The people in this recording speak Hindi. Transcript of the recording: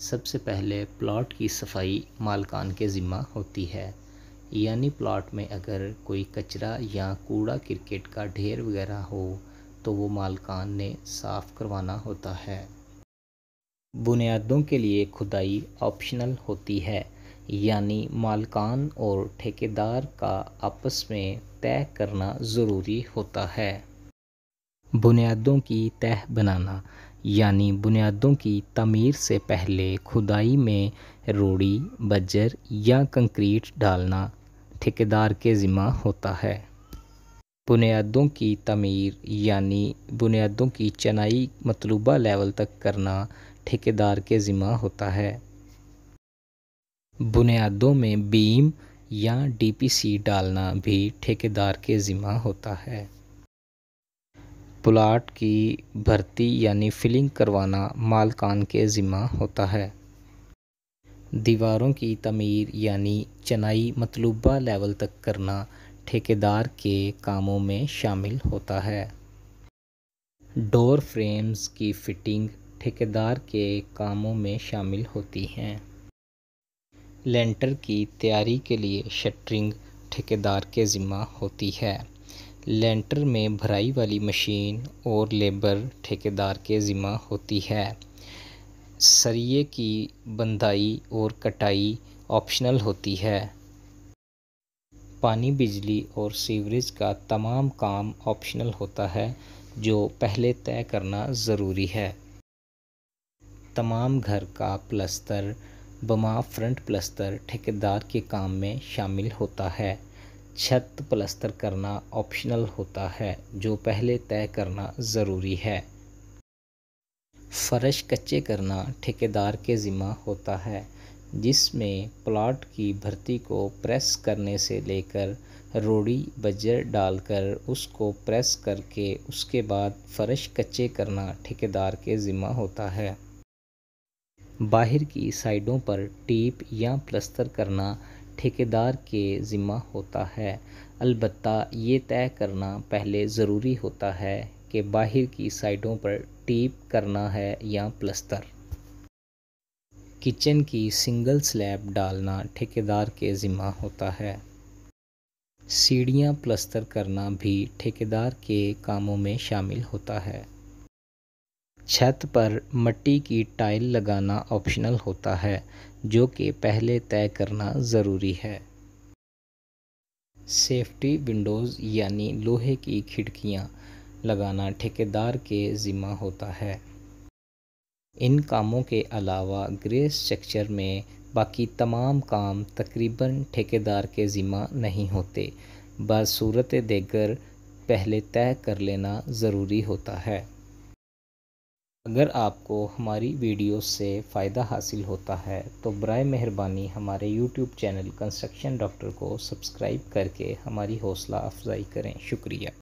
सबसे पहले प्लाट की सफाई मालकान के ज़िम्मा होती है यानी प्लाट में अगर कोई कचरा या कूड़ा क्रिकेट का ढेर वगैरह हो तो वो मालकान ने साफ़ करवाना होता है बुनियादों के लिए खुदाई ऑप्शनल होती है यानी मालकान और ठेकेदार का आपस में तय करना ज़रूरी होता है बुनियादों की तह बनाना यानी बुनियादों की तमीर से पहले खुदाई में रोड़ी बजर या कंक्रीट डालना ठेकेदार के ज़िम्मा होता है बुनियादों की तमीर यानी बुनियादों की चनाई मतलूबा लेवल तक करना ठेकेदार के ज़िम्मा होता है बुनियादों में बीम या डीपीसी डालना भी ठेकेदार के ज़िम्मा होता है प्लाट की भर्ती यानी फिलिंग करवाना मालकान के ज़िम्मा होता है दीवारों की तमीर यानी चनाई मतलूबा लेवल तक करना ठेकेदार के कामों में शामिल होता है डोर फ्रेम्स की फिटिंग ठेकेदार के कामों में शामिल होती हैं लेंटर की तैयारी के लिए शटरिंग ठेकेदार के ज़िम्मा होती है लेंटर में भराई वाली मशीन और लेबर ठेकेदार के ज़िम्मा होती है सरिये की बंदाई और कटाई ऑप्शनल होती है पानी बिजली और सीवरेज का तमाम काम ऑप्शनल होता है जो पहले तय करना ज़रूरी है तमाम घर का प्लस्तर बमा फ्रंट प्लस्तर ठेकेदार के काम में शामिल होता है छत प्लस्तर करना ऑप्शनल होता है जो पहले तय करना ज़रूरी है फर्श कच्चे करना ठेकेदार के ज़िम्मा होता है जिसमें प्लाट की भर्ती को प्रेस करने से लेकर रोड़ी बजर डालकर उसको प्रेस करके उसके बाद फर्श कच्चे करना ठेकेदार के ज़िम्मा होता है बाहर की साइडों पर टीप या प्लस्तर करना ठेकेदार के ज़िम्मा होता है अलबत् ये तय करना पहले ज़रूरी होता है कि बाहर की साइडों पर टीप करना है या प्लस्तर किचन की सिंगल स्लैब डालना ठेकेदार के ज़िम्मा होता है सीढ़ियाँ प्लस्तर करना भी ठेकेदार के कामों में शामिल होता है छत पर मट्टी की टाइल लगाना ऑप्शनल होता है जो कि पहले तय करना ज़रूरी है सेफ्टी विंडोज़ यानी लोहे की खिड़कियां लगाना ठेकेदार के ज़िम्मा होता है इन कामों के अलावा ग्रे स्ट्रक्चर में बाकी तमाम काम तकरीबन ठेकेदार के ज़िम्मा नहीं होते बस सूरत देकर पहले तय कर लेना ज़रूरी होता है अगर आपको हमारी वीडियो से फ़ायदा हासिल होता है तो बर मेहरबानी हमारे यूट्यूब चैनल कंस्ट्रक्शन डॉक्टर को सब्सक्राइब करके हमारी हौसला अफजाई करें शुक्रिया